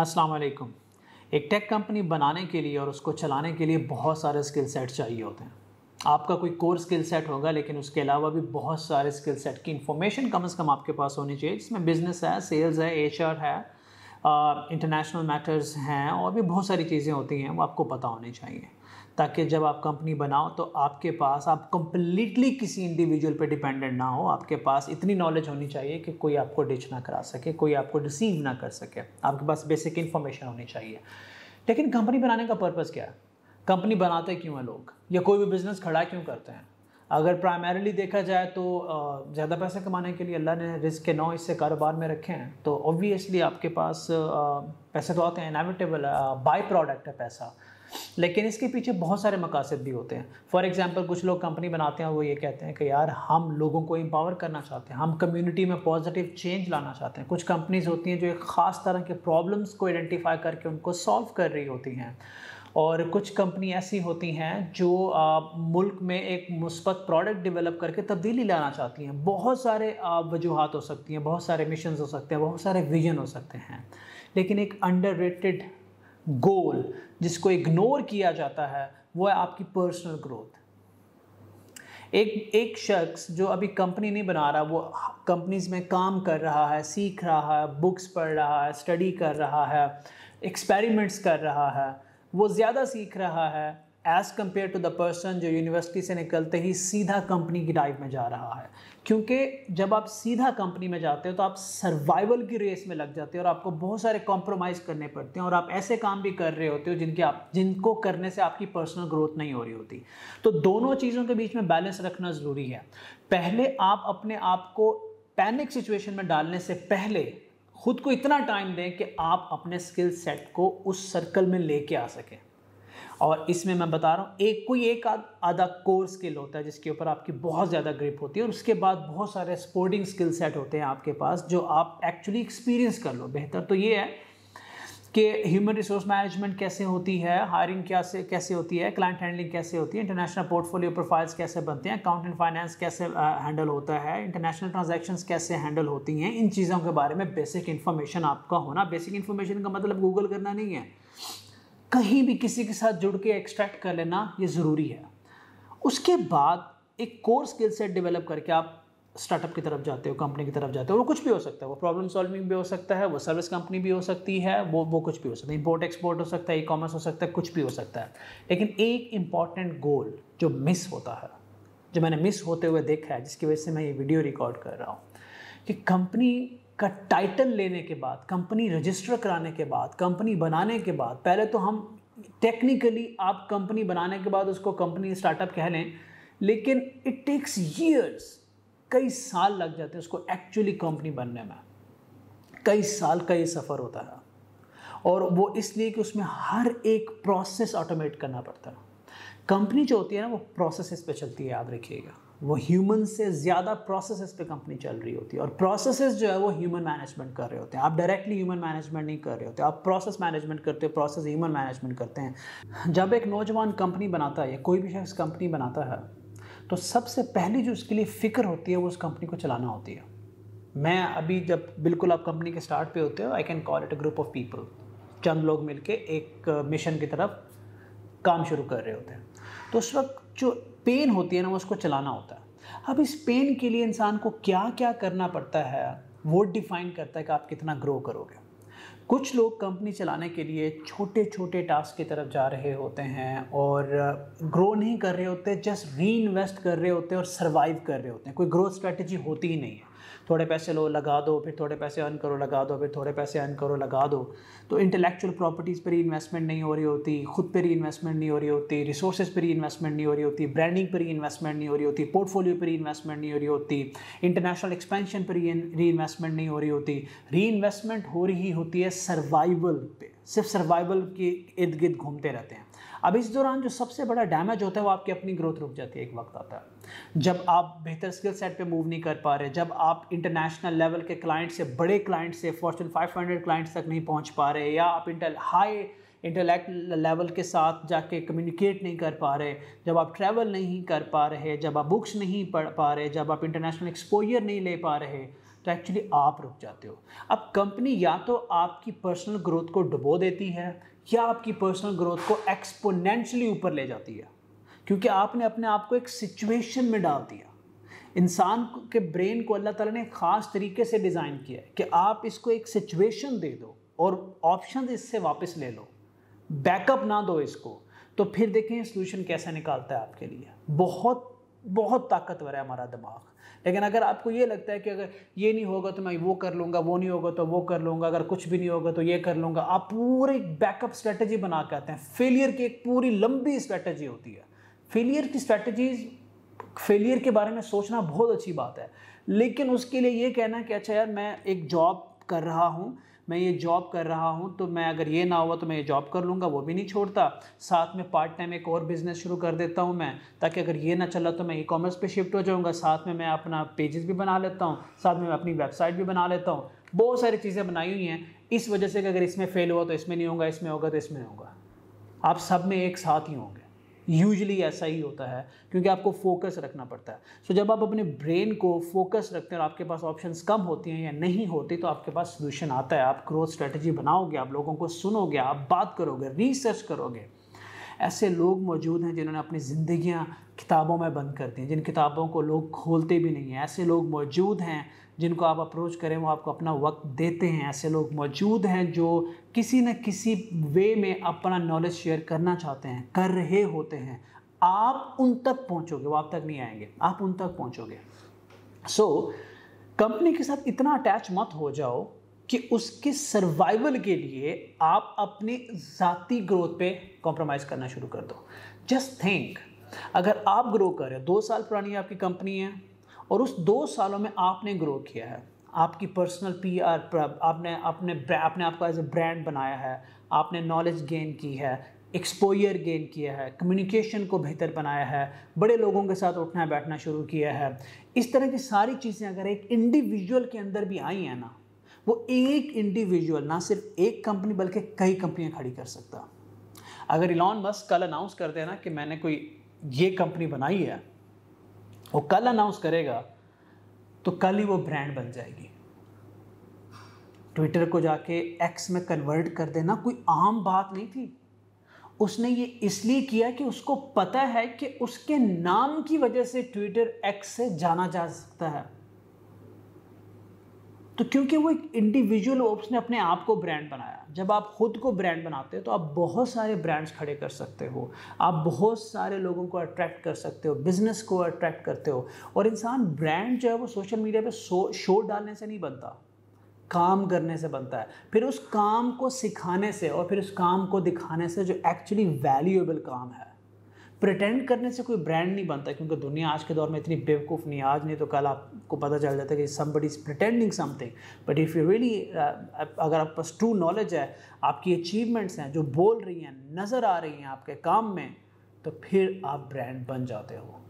अस्सलाम वालेकुम एक टेक कंपनी बनाने के लिए और उसको चलाने के लिए बहुत सारे स्किल सेट चाहिए होते हैं आपका कोई कोर स्किल सेट होगा लेकिन उसके अलावा भी बहुत सारे स्किल सेट की इन्फॉर्मेशन कम से कम आपके पास होनी चाहिए जिसमें बिजनेस है सेल्स है एच है इंटरनेशनल uh, मैटर्स हैं और भी बहुत सारी चीज़ें होती हैं वो आपको पता होनी चाहिए ताकि जब आप कंपनी बनाओ तो आपके पास आप कम्प्लीटली किसी इंडिविजुअल पे डिपेंडेंट ना हो आपके पास इतनी नॉलेज होनी चाहिए कि कोई आपको डिच ना करा सके कोई आपको डिसीव ना कर सके आपके पास बेसिक इन्फॉर्मेशन होनी चाहिए लेकिन कंपनी बनाने का पर्पज़ क्या है कंपनी बनाते क्यों हैं लोग या कोई भी बिज़नेस खड़ा क्यों करते हैं अगर प्राइमरीली देखा जाए तो ज़्यादा पैसे कमाने के लिए अल्लाह ने रिस्क के नौ इससे कारोबार में रखे हैं तो ऑब्वियसली आपके पास पैसे तो आते हैं इनविटेबल बाई प्रोडक्ट है पैसा लेकिन इसके पीछे बहुत सारे मकासद भी होते हैं फॉर एग्ज़ाम्पल कुछ लोग कंपनी बनाते हैं वो ये कहते हैं कि यार हम लोगों को एम्पावर करना चाहते हैं हम कम्युनिटी में पॉजिटिव चेंज लाना चाहते हैं कुछ कंपनीज़ होती हैं जो एक ख़ास तरह के प्रॉब्लम्स को आइडेंटिफाई करके उनको सॉल्व कर रही होती हैं और कुछ कंपनी ऐसी होती हैं जो आ, मुल्क में एक मुस्बत प्रोडक्ट डेवलप करके तब्दीली लाना चाहती हैं बहुत सारे वजूहत हो सकती हैं बहुत सारे मिशन हो सकते हैं बहुत सारे विजन हो सकते हैं लेकिन एक अंडर गोल जिसको इग्नोर किया जाता है वो है आपकी पर्सनल ग्रोथ एक एक शख्स जो अभी कंपनी नहीं बना रहा वो कंपनीज में काम कर रहा है सीख रहा है बुक्स पढ़ रहा है स्टडी कर रहा है एक्सपेरिमेंट्स कर रहा है वो ज़्यादा सीख रहा है as compare to the person जो यूनिवर्सिटी से निकलते ही सीधा कंपनी की डाइव में जा रहा है क्योंकि जब आप सीधा कंपनी में जाते हो तो आप सर्वाइवल की रेस में लग जाते हो और आपको बहुत सारे कॉम्प्रोमाइज़ करने पड़ते हैं और आप ऐसे काम भी कर रहे होते हो जिनके आप जिनको करने से आपकी पर्सनल ग्रोथ नहीं हो रही होती तो दोनों चीज़ों के बीच में बैलेंस रखना ज़रूरी है पहले आप अपने आप को पैनिक सिचुएशन में डालने से पहले खुद को इतना टाइम दें कि आप अपने स्किल सेट को उस सर्कल में लेके आ सकें और इसमें मैं बता रहा हूँ एक कोई एक आधा कोर स्किल होता है जिसके ऊपर आपकी बहुत ज़्यादा ग्रिप होती है और उसके बाद बहुत सारे स्पोर्टिंग स्किल सेट होते हैं आपके पास जो आप एक्चुअली एक्सपीरियंस कर लो बेहतर तो ये है कि ह्यूमन रिसोर्स मैनेजमेंट कैसे होती है हायरिंग क्या से कैसे होती है क्लाइंट हैंडलिंग कैसे होती है इंटरनेशनल पोर्टफोलियो प्रोफाइल्स कैसे बनते हैं अकाउंट एंड फाइनेंस कैसे हैंडल होता है इंटरनेशनल ट्रांजैक्शन कैसे हैंडल होती हैं इन चीज़ों के बारे में बेसिक इन्फॉर्मेशन आपका होना बेसिक इन्फॉर्मेशन का मतलब गूगल करना नहीं है कहीं भी किसी के साथ जुड़ के एक्सट्रैक्ट कर लेना ये ज़रूरी है उसके बाद एक कोर स्किल सेट डेवलप करके आप स्टार्टअप की तरफ जाते हो कंपनी की तरफ जाते हो वो कुछ भी हो सकता है वो प्रॉब्लम सॉल्विंग भी हो सकता है वो सर्विस कंपनी भी हो सकती है वो वो कुछ भी हो सकता है इम्पोर्ट एक्सपोर्ट हो सकता है ई कॉमर्स हो सकता है कुछ भी हो सकता है लेकिन एक इम्पॉर्टेंट गोल जो मिस होता है जो मैंने मिस होते हुए देखा है जिसकी वजह से मैं ये वीडियो रिकॉर्ड कर रहा हूँ कि कंपनी का टाइटल लेने के बाद कंपनी रजिस्टर कराने के बाद कंपनी बनाने के बाद पहले तो हम टेक्निकली आप कंपनी बनाने के बाद उसको कंपनी स्टार्टअप कह लें लेकिन इट टेक्स ईयर्स कई साल लग जाते हैं उसको एक्चुअली कंपनी बनने में कई साल का ये सफ़र होता है और वो इसलिए कि उसमें हर एक प्रोसेस ऑटोमेट करना पड़ता है कंपनी जो होती है ना वो प्रोसेस पे चलती है याद रखिएगा वो ह्यूमन से ज़्यादा प्रोसेसेस पे कंपनी चल रही होती है और प्रोसेसेस जो है वो ह्यूमन मैनेजमेंट कर रहे होते हैं आप डायरेक्टली ह्यूमन मैनेजमेंट नहीं कर रहे होते आप प्रोसेस मैनेजमेंट करते हो प्रोसेस ह्यूमन मैनेजमेंट करते हैं जब एक नौजवान कंपनी बनाता है या कोई भी शख्स कंपनी बनाता है तो सबसे पहली जो उसके लिए फ़िक्र होती है वो उस कंपनी को चलाना होती है मैं अभी जब बिल्कुल आप कंपनी के स्टार्ट पे होते हो I can call it a group of people चंद लोग मिलके एक मिशन की तरफ काम शुरू कर रहे होते हैं तो उस वक्त जो पेन होती है ना उसको चलाना होता है अब इस पेन के लिए इंसान को क्या क्या करना पड़ता है वो डिफाइन करता है कि आप कितना ग्रो करोगे कुछ लोग कंपनी चलाने के लिए छोटे छोटे टास्क की तरफ जा रहे होते हैं और ग्रो नहीं कर रहे होते जस्ट री इन्वेस्ट कर रहे होते हैं और सर्वाइव कर रहे होते हैं कोई ग्रोथ स्ट्रैटेजी होती ही नहीं है थोड़े पैसे लो लगा दो फिर थोड़े पैसे अर्न करो लगा दो फिर थोड़े पैसे अर्न करो लगा दो तो इंटेलेक्चुअल प्रॉपर्टीज़ पर ही इन्वेस्टमेंट नहीं हो रही होती खुद पर ही इन्वेस्टमेंट नहीं हो रही होती रिसोर्स पर ही इन्वेस्टमेंट नहीं हो रही होती ब्रांडिंग पर ही इन्वेस्टमेंट नहीं हो रही होती पोर्टफोलियो पर ही इन्वेस्टमेंट नहीं हो रही होती इंटरनेशनल एक्सपेंशन पर री इन्वेस्टमेंट नहीं हो रही होती री इन्वेस्टमेंट हो रही होती है सर्वाइवल पे सिर्फ सर्वाइवल के इर्द गिर्द घूमते रहते हैं अब इस दौरान जो सबसे बड़ा डैमेज होता है वो आपकी अपनी ग्रोथ रुक जाती है एक वक्त आता है जब आप बेहतर स्किल सेट पे मूव नहीं कर पा रहे जब आप इंटरनेशनल लेवल के क्लाइंट से बड़े क्लाइंट से फॉर्चून 500 क्लाइंट्स तक नहीं पहुंच पा रहे या आप इंटर हाई इंटेलेक्ट लेवल के साथ जाके कम्युनिकेट नहीं कर पा रहे जब आप ट्रैवल नहीं कर पा रहे जब आप बुक्स नहीं पढ़ पा रहे जब आप इंटरनेशनल एक्सपोजर नहीं ले पा रहे तो एक्चुअली आप रुक जाते हो अब कंपनी या तो आपकी पर्सनल ग्रोथ को डुबो देती है या आपकी पर्सनल ग्रोथ को एक्सपोनेंशली ऊपर ले जाती है क्योंकि आपने अपने आप को एक सिचुएशन में डाल दिया इंसान के ब्रेन को अल्लाह ताला ने ख़ास तरीके से डिज़ाइन किया है कि आप इसको एक सिचुएशन दे दो और ऑप्शन इससे वापस ले लो बैकअप ना दो इसको तो फिर देखें सोल्यूशन कैसा निकालता है आपके लिए बहुत बहुत ताकतवर है हमारा दिमाग लेकिन अगर आपको ये लगता है कि अगर ये नहीं होगा तो मैं वो कर लूँगा वो नहीं होगा तो वो कर लूँगा अगर कुछ भी नहीं होगा तो ये कर लूँगा आप पूरे बैकअप स्ट्रेटजी बना के आते हैं फेलियर की एक पूरी लंबी स्ट्रेटजी होती है फेलियर की स्ट्रैटेजीज फेलियर के बारे में सोचना बहुत अच्छी बात है लेकिन उसके लिए ये कहना कि अच्छा यार मैं एक जॉब कर रहा हूँ मैं ये जॉब कर रहा हूँ तो मैं अगर ये ना हुआ तो मैं ये जॉब कर लूँगा वो भी नहीं छोड़ता साथ में पार्ट टाइम एक और बिज़नेस शुरू कर देता हूँ मैं ताकि अगर ये ना चला तो मैं ई कॉमर्स पे शिफ्ट हो जाऊँगा साथ में मैं अपना पेजेस भी बना लेता हूँ साथ में मैं अपनी वेबसाइट भी बना लेता हूँ बहुत सारी चीज़ें बनाई हुई हैं इस वजह से कि अगर इसमें फेल हुआ तो इसमें नहीं होगा इसमें होगा तो इसमें होगा आप सब में एक साथ ही होंगे यूजली ऐसा ही होता है क्योंकि आपको फोकस रखना पड़ता है सो so, जब आप अपने ब्रेन को फोकस रखते हैं और आपके पास ऑप्शन कम होती हैं या नहीं होते तो आपके पास सोल्यूशन आता है आप ग्रोथ स्ट्रेटजी बनाओगे आप लोगों को सुनोगे आप बात करोगे रिसर्च करोगे ऐसे लोग मौजूद हैं जिन्होंने अपनी ज़िंदियाँ किताबों में बंद कर दी जिन किताबों को लोग खोलते भी नहीं हैं ऐसे लोग मौजूद हैं जिनको आप अप्रोच करें वो आपको अपना वक्त देते हैं ऐसे लोग मौजूद हैं जो किसी न किसी वे में अपना नॉलेज शेयर करना चाहते हैं कर रहे होते हैं आप उन तक पहुंचोगे वो आप तक नहीं आएंगे आप उन तक पहुंचोगे सो so, कंपनी के साथ इतना अटैच मत हो जाओ कि उसके सर्वाइवल के लिए आप अपनी जाति ग्रोथ पे कॉम्प्रोमाइज़ करना शुरू कर दो जस्ट थिंक अगर आप ग्रो कर रहे हो दो साल पुरानी आपकी कंपनी है और उस दो सालों में आपने ग्रो किया है आपकी पर्सनल पी आर आपने अपने आपने आपको एज ए ब्रांड बनाया है आपने नॉलेज गेन की है एक्सपोयर गेन किया है कम्युनिकेशन को बेहतर बनाया है बड़े लोगों के साथ उठना बैठना शुरू किया है इस तरह की सारी चीज़ें अगर एक इंडिविजुअल के अंदर भी आई हैं ना वो एक इंडिविजुअल ना सिर्फ एक कंपनी बल्कि कई कंपनियां खड़ी कर सकता अगर इलॉन मस्क कल अनाउंस करते हैं ना कि मैंने कोई ये कंपनी बनाई है वो कल अनाउंस करेगा तो कल ही वो ब्रांड बन जाएगी ट्विटर को जाके एक्स में कन्वर्ट कर देना कोई आम बात नहीं थी उसने ये इसलिए किया कि उसको पता है कि उसके नाम की वजह से ट्विटर एक्स से जाना जा सकता है तो क्योंकि वो एक इंडिविजुअल ओप्स ने अपने आप को ब्रांड बनाया जब आप खुद को ब्रांड बनाते हो तो आप बहुत सारे ब्रांड्स खड़े कर सकते हो आप बहुत सारे लोगों को अट्रैक्ट कर सकते हो बिजनेस को अट्रैक्ट करते हो और इंसान ब्रांड जो है वो सोशल मीडिया पे शो डालने से नहीं बनता काम करने से बनता है फिर उस काम को सिखाने से और फिर उस काम को दिखाने से जो एक्चुअली वैल्यूएबल काम है प्रटेंड करने से कोई ब्रांड नहीं बनता क्योंकि दुनिया आज के दौर में इतनी बेवकूफ़ नहीं आज नहीं तो कल आपको पता चल जाता है कि somebody is pretending something but if you really अगर आप पास ट्रू नॉलेज है आपकी अचीवमेंट्स हैं जो बोल रही हैं नज़र आ रही हैं आपके काम में तो फिर आप ब्रांड बन जाते हो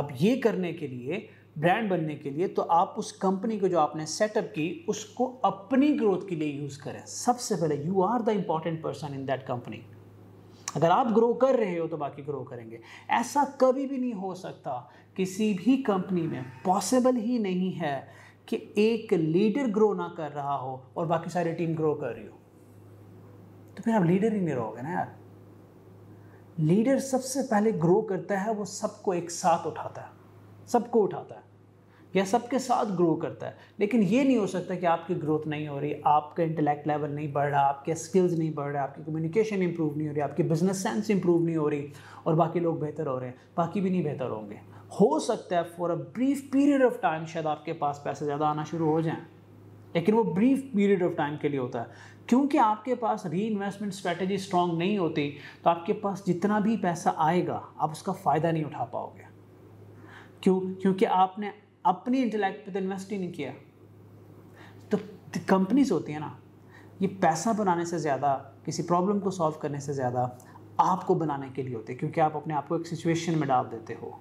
आप ये करने के लिए ब्रांड बनने के लिए तो आप उस कंपनी को जो आपने सेटअप की उसको अपनी ग्रोथ के लिए यूज़ करें सबसे पहले you are the important person in that company अगर आप ग्रो कर रहे हो तो बाकी ग्रो करेंगे ऐसा कभी भी नहीं हो सकता किसी भी कंपनी में पॉसिबल ही नहीं है कि एक लीडर ग्रो ना कर रहा हो और बाकी सारी टीम ग्रो कर रही हो तो फिर आप लीडर ही नहीं रहोगे ना यार लीडर सबसे पहले ग्रो करता है वो सबको एक साथ उठाता है सबको उठाता है यह सबके साथ ग्रो करता है लेकिन ये नहीं हो सकता कि आपकी ग्रोथ नहीं हो रही आपका इंटेलेक्ट लेवल नहीं बढ़ रहा आपके स्किल्स नहीं बढ़ रहे आपकी कम्युनिकेशन इंप्रूव नहीं हो रही आपकी बिजनेस सेंस इंप्रूव नहीं हो रही और बाकी लोग बेहतर हो रहे हैं बाकी भी नहीं बेहतर होंगे हो सकता है for a brief period of time शायद आपके पास पैसे ज़्यादा आना शुरू हो जाएँ लेकिन वो ब्रीफ पीरियड ऑफ टाइम के लिए होता है क्योंकि आपके पास री इन्वेस्टमेंट स्ट्रैटेजी स्ट्रांग नहीं होती तो आपके पास जितना भी पैसा आएगा आप उसका फ़ायदा नहीं उठा पाओगे क्यों क्योंकि आपने अपनी इंटेलेक्ट पे तो इन्वेस्ट ही नहीं किया तो कंपनीज होती हैं ना ये पैसा बनाने से ज़्यादा किसी प्रॉब्लम को सॉल्व करने से ज़्यादा आपको बनाने के लिए होते क्योंकि आप अपने आप को एक सिचुएशन में डाल देते हो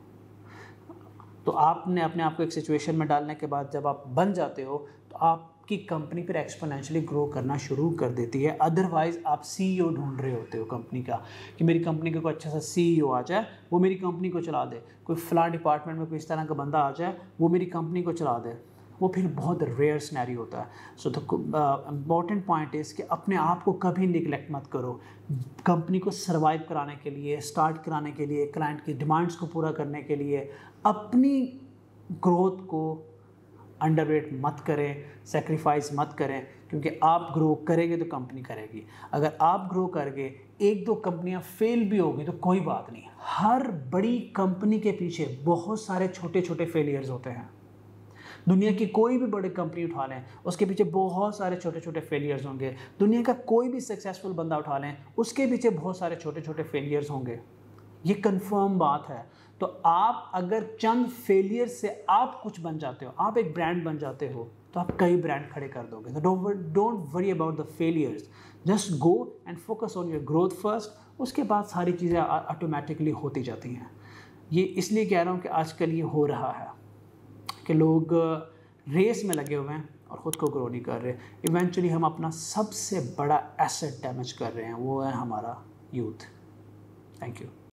तो आपने अपने आप को एक सिचुएशन में डालने के बाद जब आप बन जाते हो तो आप कि कंपनी फिर एक्सपोनेंशियली ग्रो करना शुरू कर देती है अदरवाइज आप सी e ढूंढ रहे होते हो कंपनी का कि मेरी कंपनी का कोई अच्छा सा सी e आ जाए वो मेरी कंपनी को चला दे कोई फ्ला डिपार्टमेंट में कोई इस तरह का बंदा आ जाए वो मेरी कंपनी को चला दे वो फिर बहुत रेयर स्नैरी होता है so the important point is कि अपने आप को कभी निगलेक्ट मत करो कंपनी को सर्वाइव कराने के लिए स्टार्ट कराने के लिए क्लाइंट की डिमांड्स को पूरा करने के लिए अपनी ग्रोथ को अंडरवेट मत करें सेक्रीफाइस मत करें क्योंकि आप ग्रो करेंगे तो कंपनी करेगी अगर आप ग्रो करके एक दो कंपनियां फेल भी होगी तो कोई बात नहीं हर बड़ी कंपनी के पीछे बहुत सारे छोटे छोटे फेलियर्स होते हैं दुनिया की कोई भी बड़ी कंपनी उठा लें उसके पीछे बहुत सारे छोटे छोटे फेलियर्स होंगे दुनिया का कोई भी सक्सेसफुल बंदा उठा लें उसके पीछे बहुत सारे छोटे छोटे फेलियर्स होंगे ये कंफर्म बात है तो आप अगर चंद फेलियर से आप कुछ बन जाते हो आप एक ब्रांड बन जाते हो तो आप कई ब्रांड खड़े कर दोगे तो don't worry about the failures just go and focus on your growth first उसके बाद सारी चीज़ें ऑटोमेटिकली होती जाती हैं ये इसलिए कह रहा हूँ कि आजकल ये हो रहा है कि लोग रेस में लगे हुए हैं और ख़ुद को ग्रो नहीं कर रहे इवेंचुअली हम अपना सबसे बड़ा एसेट डैमेज कर रहे हैं वो है हमारा यूथ थैंक यू